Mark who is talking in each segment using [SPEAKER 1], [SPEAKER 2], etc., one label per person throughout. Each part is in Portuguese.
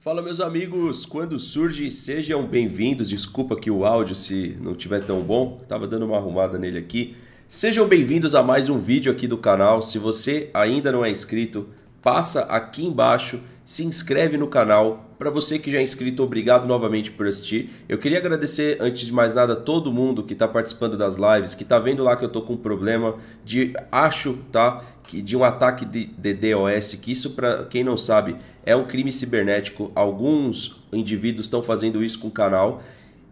[SPEAKER 1] Fala meus amigos, quando surge, sejam bem-vindos. Desculpa que o áudio se não tiver tão bom, tava dando uma arrumada nele aqui. Sejam bem-vindos a mais um vídeo aqui do canal. Se você ainda não é inscrito, passa aqui embaixo, se inscreve no canal, para você que já é inscrito, obrigado novamente por assistir. Eu queria agradecer, antes de mais nada, todo mundo que está participando das lives, que está vendo lá que eu tô com um problema de, acho, tá? Que, de um ataque de, de DOS, que isso, para quem não sabe, é um crime cibernético. Alguns indivíduos estão fazendo isso com o canal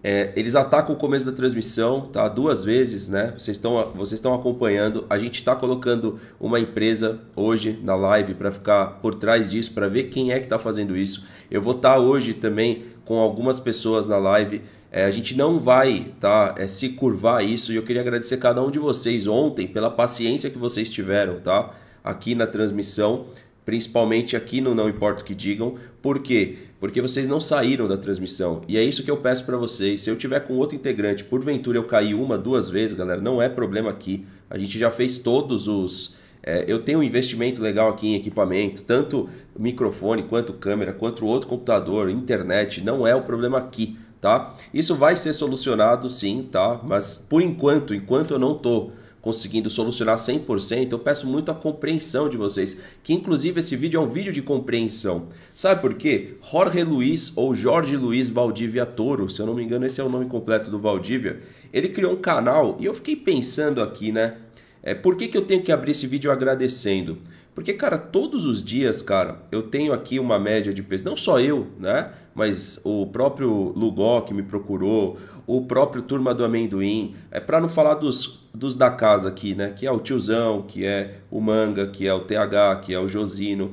[SPEAKER 1] é, eles atacam o começo da transmissão, tá? Duas vezes, né? Vocês estão vocês estão acompanhando. A gente está colocando uma empresa hoje na live para ficar por trás disso, para ver quem é que está fazendo isso. Eu vou estar tá hoje também com algumas pessoas na live. É, a gente não vai tá, é, se curvar isso e eu queria agradecer cada um de vocês ontem pela paciência que vocês tiveram, tá? Aqui na transmissão principalmente aqui no Não Importa o que Digam. Por quê? Porque vocês não saíram da transmissão. E é isso que eu peço para vocês. Se eu tiver com outro integrante, porventura eu caí uma, duas vezes, galera, não é problema aqui. A gente já fez todos os. É, eu tenho um investimento legal aqui em equipamento, tanto microfone, quanto câmera, quanto outro computador, internet, não é o problema aqui, tá? Isso vai ser solucionado sim, tá? Mas por enquanto, enquanto eu não tô conseguindo solucionar 100%, eu peço muito a compreensão de vocês, que inclusive esse vídeo é um vídeo de compreensão. Sabe por quê? Jorge Luiz ou Jorge Luiz Valdívia Toro, se eu não me engano esse é o nome completo do Valdívia, ele criou um canal e eu fiquei pensando aqui, né? É, por que, que eu tenho que abrir esse vídeo agradecendo? Porque, cara, todos os dias, cara, eu tenho aqui uma média de peso. não só eu, né? mas o próprio Lugó que me procurou, o próprio Turma do Amendoim, é para não falar dos, dos da casa aqui, né? Que é o tiozão, que é o Manga, que é o TH, que é o Josino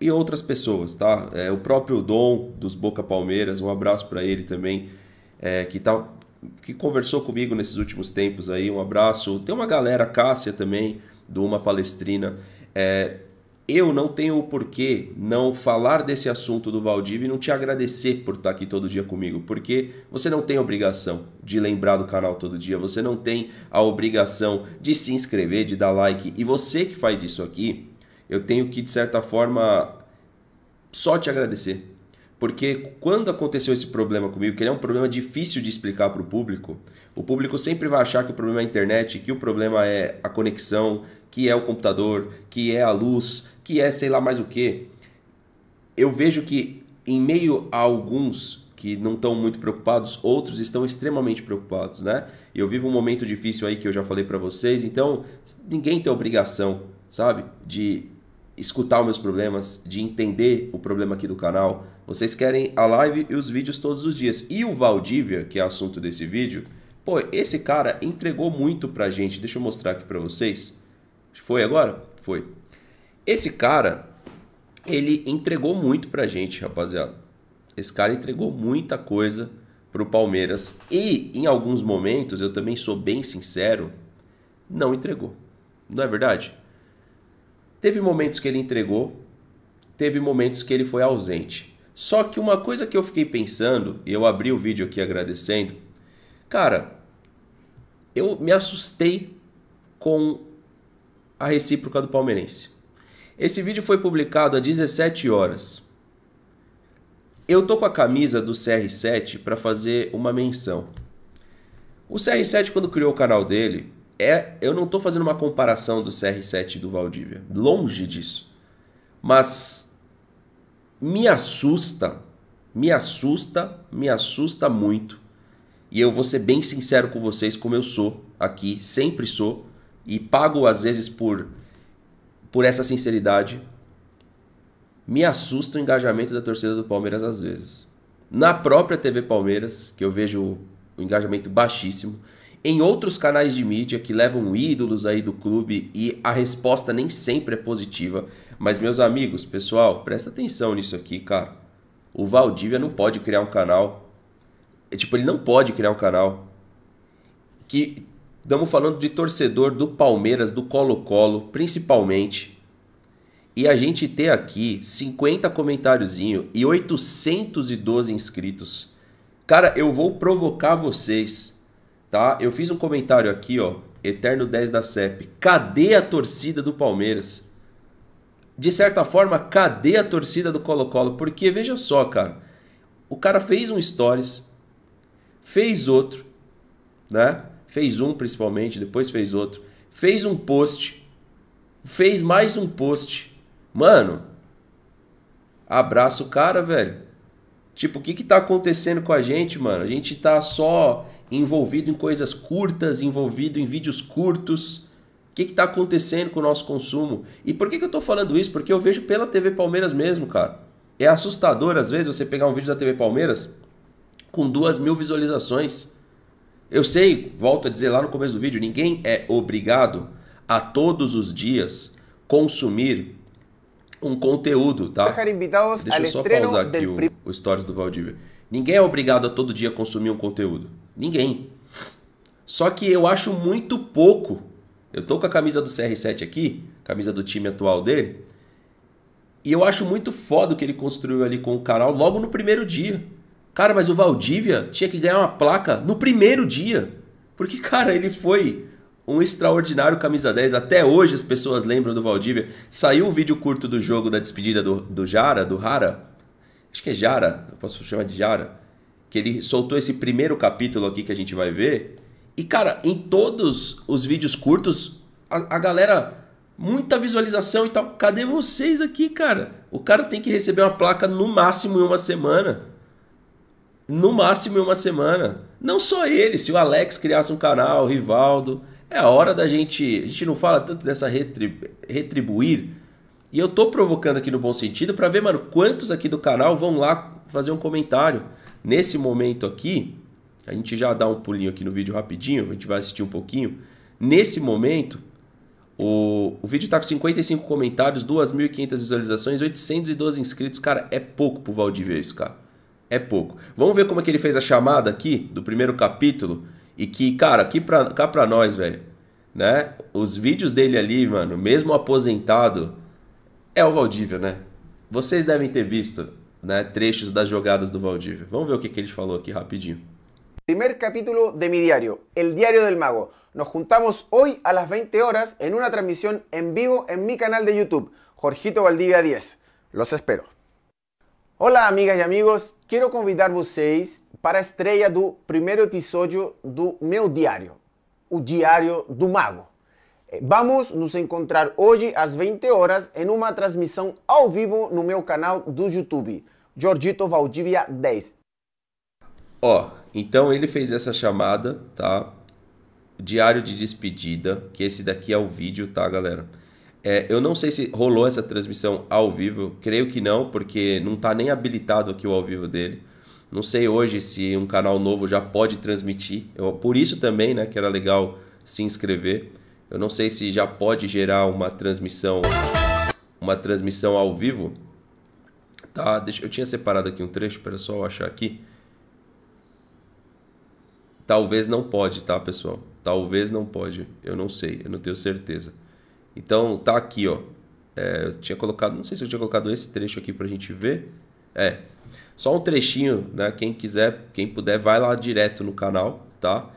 [SPEAKER 1] e outras pessoas, tá? É, o próprio Dom dos Boca Palmeiras, um abraço para ele também, é, que tá que conversou comigo nesses últimos tempos aí, um abraço. Tem uma galera, Cássia também, do Uma Palestrina. É, eu não tenho o porquê não falar desse assunto do Valdívia e não te agradecer por estar aqui todo dia comigo, porque você não tem obrigação de lembrar do canal todo dia, você não tem a obrigação de se inscrever, de dar like, e você que faz isso aqui, eu tenho que, de certa forma, só te agradecer. Porque quando aconteceu esse problema comigo, que ele é um problema difícil de explicar para o público, o público sempre vai achar que o problema é a internet, que o problema é a conexão, que é o computador, que é a luz, que é sei lá mais o que, eu vejo que em meio a alguns que não estão muito preocupados, outros estão extremamente preocupados, né? Eu vivo um momento difícil aí que eu já falei para vocês, então ninguém tem obrigação, sabe, de escutar os meus problemas, de entender o problema aqui do canal. Vocês querem a live e os vídeos todos os dias. E o Valdívia, que é assunto desse vídeo, pô, esse cara entregou muito pra gente. Deixa eu mostrar aqui para vocês. Foi agora? Foi. Esse cara, ele entregou muito pra gente, rapaziada. Esse cara entregou muita coisa pro Palmeiras. E em alguns momentos, eu também sou bem sincero, não entregou. Não é verdade? Teve momentos que ele entregou, teve momentos que ele foi ausente. Só que uma coisa que eu fiquei pensando, e eu abri o vídeo aqui agradecendo, cara, eu me assustei com a recíproca do palmeirense. Esse vídeo foi publicado às 17 horas. Eu tô com a camisa do CR7 para fazer uma menção. O CR7 quando criou o canal dele, é, eu não tô fazendo uma comparação do CR7 e do Valdívia, longe disso. Mas me assusta, me assusta, me assusta muito. E eu vou ser bem sincero com vocês como eu sou aqui, sempre sou e pago às vezes por por essa sinceridade, me assusta o engajamento da torcida do Palmeiras às vezes. Na própria TV Palmeiras, que eu vejo o engajamento baixíssimo, em outros canais de mídia que levam ídolos aí do clube e a resposta nem sempre é positiva. Mas, meus amigos, pessoal, presta atenção nisso aqui, cara. O Valdívia não pode criar um canal. É, tipo, ele não pode criar um canal que Estamos falando de torcedor do Palmeiras, do Colo-Colo, principalmente. E a gente ter aqui 50 comentáriozinho e 812 inscritos. Cara, eu vou provocar vocês, tá? Eu fiz um comentário aqui, ó, Eterno 10 da CEP. Cadê a torcida do Palmeiras? De certa forma, cadê a torcida do Colo-Colo? Porque veja só, cara. O cara fez um stories, fez outro, né? fez um principalmente, depois fez outro, fez um post, fez mais um post. Mano, abraça o cara, velho. Tipo, o que que tá acontecendo com a gente, mano? A gente tá só envolvido em coisas curtas, envolvido em vídeos curtos. O que que tá acontecendo com o nosso consumo? E por que que eu tô falando isso? Porque eu vejo pela TV Palmeiras mesmo, cara. É assustador, às vezes, você pegar um vídeo da TV Palmeiras com duas mil visualizações. Eu sei, volto a dizer lá no começo do vídeo, ninguém é obrigado a todos os dias consumir um conteúdo, tá? tá
[SPEAKER 2] Deixa eu só pausar aqui o,
[SPEAKER 1] o Stories do Valdívia. Ninguém é obrigado a todo dia consumir um conteúdo. Ninguém. Só que eu acho muito pouco. Eu tô com a camisa do CR7 aqui, camisa do time atual dele, e eu acho muito foda o que ele construiu ali com o canal logo no primeiro dia. Cara, mas o Valdívia tinha que ganhar uma placa no primeiro dia. Porque, cara, ele foi um extraordinário camisa 10. Até hoje as pessoas lembram do Valdívia. Saiu um vídeo curto do jogo da despedida do, do Jara, do Rara. Acho que é Jara, eu posso chamar de Jara. Que ele soltou esse primeiro capítulo aqui que a gente vai ver. E, cara, em todos os vídeos curtos, a, a galera, muita visualização e tal. Cadê vocês aqui, cara? O cara tem que receber uma placa no máximo em uma semana no máximo em uma semana. Não só ele, se o Alex criasse um canal, o Rivaldo. É a hora da gente. A gente não fala tanto dessa retrib, retribuir. E eu tô provocando aqui no bom sentido para ver, mano, quantos aqui do canal vão lá fazer um comentário. Nesse momento aqui, a gente já dá um pulinho aqui no vídeo rapidinho, a gente vai assistir um pouquinho. Nesse momento, o, o vídeo tá com 55 comentários, 2.500 visualizações, 812 inscritos. Cara, é pouco pro Valdivia isso, cara é pouco. Vamos ver como é que ele fez a chamada aqui do primeiro capítulo e que, cara, aqui pra, cá pra nós, velho, né? Os vídeos dele ali, mano, mesmo aposentado, é o Valdívia, né? Vocês devem ter visto, né, trechos das jogadas do Valdívia. Vamos ver o que, que ele falou aqui rapidinho.
[SPEAKER 2] Primeiro capítulo de mi diário, El diário del Mago. Nos juntamos hoy a las 20 horas en una transmisión en vivo en mi canal de YouTube, Jorgito Valdivia 10. Los espero. Olá, amigas e amigos. Quero convidar vocês para a estreia do primeiro episódio do meu diário, o Diário do Mago. Eh, vamos nos encontrar hoje às 20 horas em uma transmissão ao vivo no meu canal do YouTube, Jorgito Valdivia 10.
[SPEAKER 1] Ó, oh, então ele fez essa chamada, tá? Diário de despedida, que esse daqui é o vídeo, tá, galera? É, eu não sei se rolou essa transmissão ao vivo, creio que não, porque não está nem habilitado aqui o ao vivo dele. Não sei hoje se um canal novo já pode transmitir. Eu, por isso também, né, que era legal se inscrever. Eu não sei se já pode gerar uma transmissão, uma transmissão ao vivo. Tá, deixa, eu tinha separado aqui um trecho, para só eu achar aqui. Talvez não pode, tá, pessoal? Talvez não pode. Eu não sei, eu não tenho certeza. Então tá aqui, ó. É, eu tinha colocado, não sei se eu tinha colocado esse trecho aqui para a gente ver. É, só um trechinho, né? Quem quiser, quem puder, vai lá direto no canal, tá?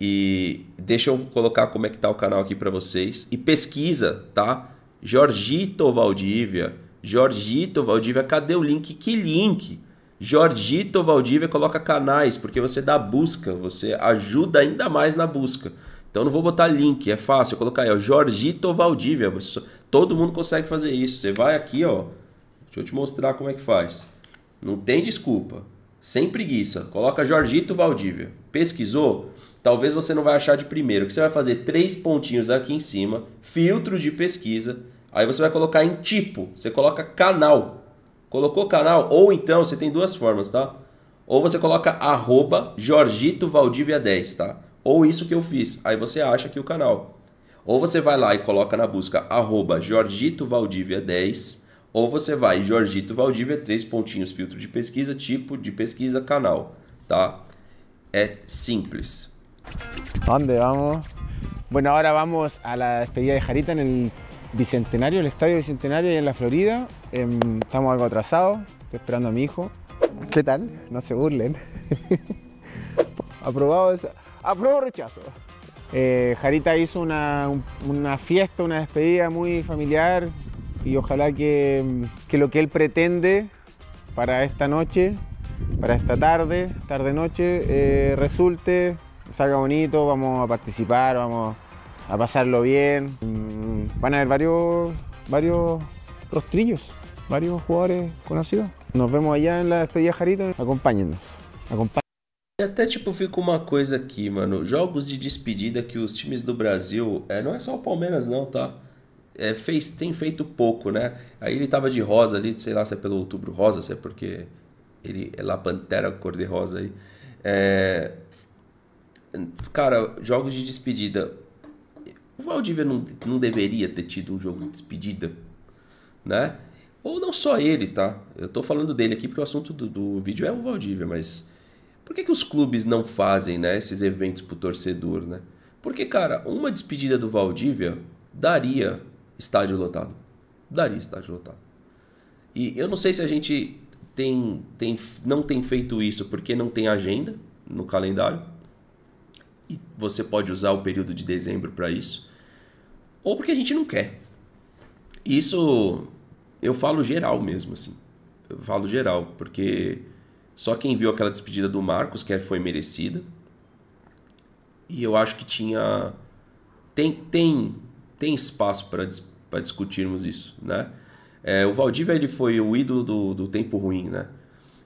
[SPEAKER 1] E deixa eu colocar como é que tá o canal aqui para vocês. E pesquisa, tá? Jorgito Valdívia. Jorgito Valdívia, cadê o link? Que link? Jorgito Valdívia coloca canais, porque você dá busca, você ajuda ainda mais na busca. Então não vou botar link, é fácil. Eu colocar aí, ó, Jorgito Valdívia. Todo mundo consegue fazer isso. Você vai aqui, ó. Deixa eu te mostrar como é que faz. Não tem desculpa. Sem preguiça. Coloca Jorgito Valdívia. Pesquisou? Talvez você não vai achar de primeiro. Que você vai fazer três pontinhos aqui em cima, filtro de pesquisa. Aí você vai colocar em tipo. Você coloca canal. Colocou canal? Ou então, você tem duas formas, tá? Ou você coloca arroba Jorgito Valdívia 10, tá? ou isso que eu fiz. Aí você acha aqui o canal. Ou você vai lá e coloca na busca arroba Jorgito Valdívia 10, ou você vai Jorgito Valdívia, três pontinhos, filtro de pesquisa, tipo de pesquisa, canal, tá? É simples.
[SPEAKER 2] Onde vamos? Bueno, agora vamos a la despedida de Jarita en el Bicentenario, el Estadio Bicentenario en la Florida. estamos algo atrasados, estoy esperando a mi hijo. ¿Qué tal? No se burlen. Aprobado esa... a o rechazo. Eh, Jarita hizo una, fiesta, una despedida muy familiar y ojalá que, lo que él pretende para esta noche, para esta tarde, tarde-noche, eh, resulte, salga bonito, vamos a participar, vamos a pasarlo bien. Mm, van a haber varios, varios rostrillos, varios jugadores conocidos. Nos vemos allá en la despedida Jarita. Acompáñennos.
[SPEAKER 1] E até, tipo, fica uma coisa aqui, mano. Jogos de despedida que os times do Brasil. É, não é só o Palmeiras, não, tá? É, fez, tem feito pouco, né? Aí ele tava de rosa ali, sei lá se é pelo outubro rosa, se é porque ele é lá pantera cor-de-rosa aí. É... Cara, jogos de despedida. O Valdívia não, não deveria ter tido um jogo de despedida, né? Ou não só ele, tá? Eu tô falando dele aqui porque o assunto do, do vídeo é o Valdívia, mas por que, que os clubes não fazem né, esses eventos pro torcedor, né? Porque, cara, uma despedida do Valdívia daria estádio lotado. Daria estádio lotado. E eu não sei se a gente tem, tem, não tem feito isso porque não tem agenda no calendário. E você pode usar o período de dezembro para isso. Ou porque a gente não quer. Isso eu falo geral mesmo, assim. Eu falo geral, porque só quem viu aquela despedida do Marcos, que foi merecida. E eu acho que tinha. Tem, tem, tem espaço para discutirmos isso, né? É, o Valdívia ele foi o ídolo do, do tempo ruim, né?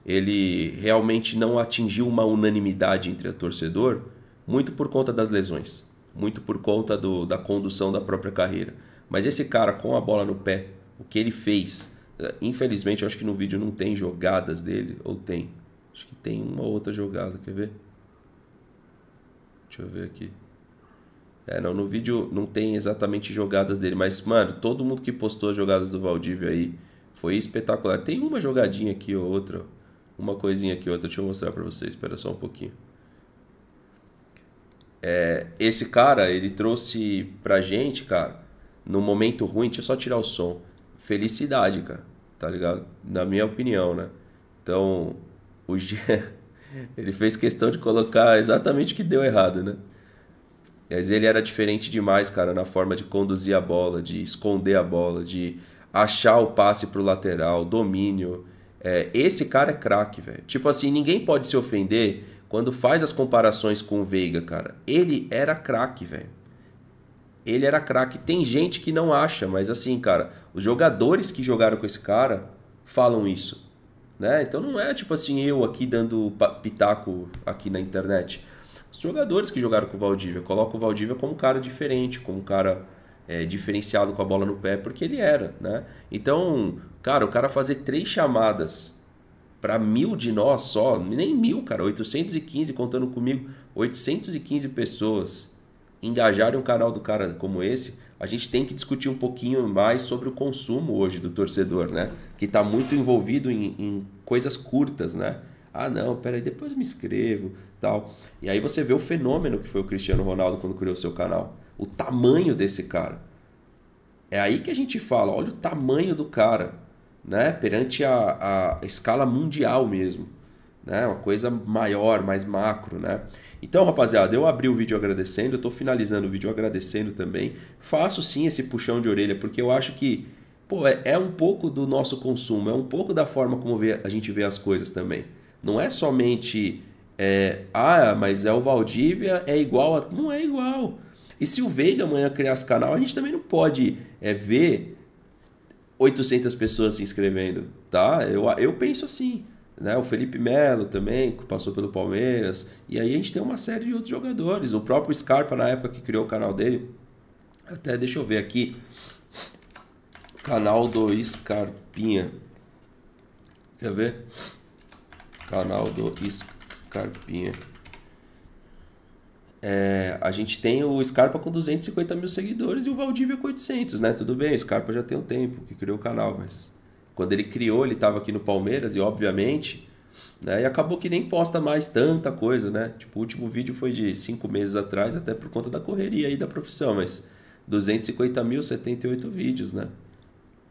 [SPEAKER 1] Ele realmente não atingiu uma unanimidade entre o torcedor, muito por conta das lesões, muito por conta do, da condução da própria carreira. Mas esse cara com a bola no pé, o que ele fez, eh, infelizmente eu acho que no vídeo não tem jogadas dele, ou tem, Acho que tem uma outra jogada, quer ver? Deixa eu ver aqui. É, não, no vídeo não tem exatamente jogadas dele, mas, mano, todo mundo que postou as jogadas do Valdívia aí foi espetacular. Tem uma jogadinha aqui ou outra, uma coisinha aqui ou outra, deixa eu mostrar pra vocês, espera só um pouquinho. É, esse cara, ele trouxe pra gente, cara, no momento ruim, deixa eu só tirar o som, felicidade, cara, tá ligado? Na minha opinião, né? Então, o G ele fez questão de colocar exatamente o que deu errado, né? Mas ele era diferente demais, cara, na forma de conduzir a bola, de esconder a bola, de achar o passe pro lateral, domínio. É, esse cara é craque, velho. Tipo assim, ninguém pode se ofender quando faz as comparações com o Veiga, cara. Ele era craque, velho. Ele era craque. Tem gente que não acha, mas assim, cara, os jogadores que jogaram com esse cara falam isso. Né? Então não é tipo assim eu aqui dando pitaco aqui na internet. Os jogadores que jogaram com o Valdívia, colocam o Valdívia como um cara diferente, como um cara é, diferenciado com a bola no pé, porque ele era, né? Então, cara, o cara fazer três chamadas para mil de nós só, nem mil, cara, 815 contando comigo, 815 pessoas engajarem um canal do cara como esse, a gente tem que discutir um pouquinho mais sobre o consumo hoje do torcedor, né? Que está muito envolvido em, em, coisas curtas, né? Ah, não, peraí, depois me inscrevo, tal. E aí você vê o fenômeno que foi o Cristiano Ronaldo quando criou seu canal. O tamanho desse cara. É aí que a gente fala, olha o tamanho do cara, né? Perante a, a escala mundial mesmo né? Uma coisa maior, mais macro, né? Então, rapaziada, eu abri o vídeo agradecendo, eu finalizando o vídeo agradecendo também. Faço sim esse puxão de orelha, porque eu acho que, pô, é, é um pouco do nosso consumo, é um pouco da forma como vê, a gente vê as coisas também. Não é somente, é, ah, mas é o Valdívia, é igual a... Não é igual. E se o Veiga amanhã criar esse canal, a gente também não pode é, ver 800 pessoas se inscrevendo, tá? Eu, eu penso assim. Né? O Felipe Melo também, que passou pelo Palmeiras. E aí a gente tem uma série de outros jogadores. O próprio Scarpa, na época que criou o canal dele, até deixa eu ver aqui. Canal do Scarpinha. Quer ver? Canal do Scarpinha. É, a gente tem o Scarpa com 250 mil seguidores e o Valdívia com 800, né? Tudo bem, o Scarpa já tem um tempo que criou o canal, mas quando ele criou, ele estava aqui no Palmeiras e, obviamente, né, e acabou que nem posta mais tanta coisa, né? Tipo, o último vídeo foi de cinco meses atrás, até por conta da correria aí da profissão, mas 250 mil, 78 vídeos, né?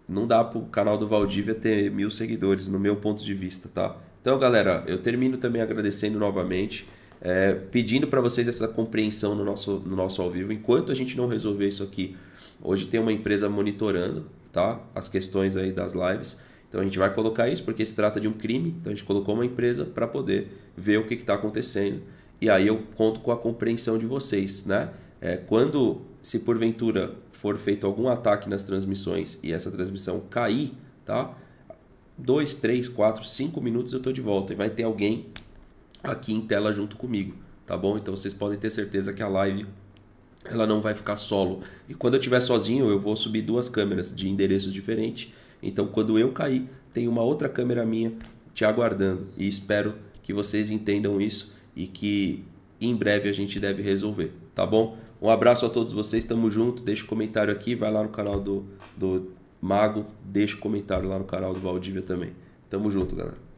[SPEAKER 1] Não dá para o canal do Valdívia ter mil seguidores, no meu ponto de vista, tá? Então, galera, eu termino também agradecendo novamente, é, pedindo para vocês essa compreensão no nosso, no nosso ao vivo. Enquanto a gente não resolver isso aqui, hoje tem uma empresa monitorando, tá? As questões aí das lives. Então a gente vai colocar isso porque se trata de um crime, então a gente colocou uma empresa para poder ver o que está acontecendo. E aí eu conto com a compreensão de vocês, né? É, quando, se porventura for feito algum ataque nas transmissões e essa transmissão cair, tá? Dois, três, quatro, cinco minutos eu estou de volta e vai ter alguém aqui em tela junto comigo, tá bom? Então vocês podem ter certeza que a live ela não vai ficar solo. E quando eu estiver sozinho, eu vou subir duas câmeras de endereços diferentes. Então, quando eu cair, tem uma outra câmera minha te aguardando. E espero que vocês entendam isso e que em breve a gente deve resolver, tá bom? Um abraço a todos vocês, tamo junto. Deixa o um comentário aqui, vai lá no canal do, do Mago, deixa o um comentário lá no canal do Valdívia também. Tamo junto, galera.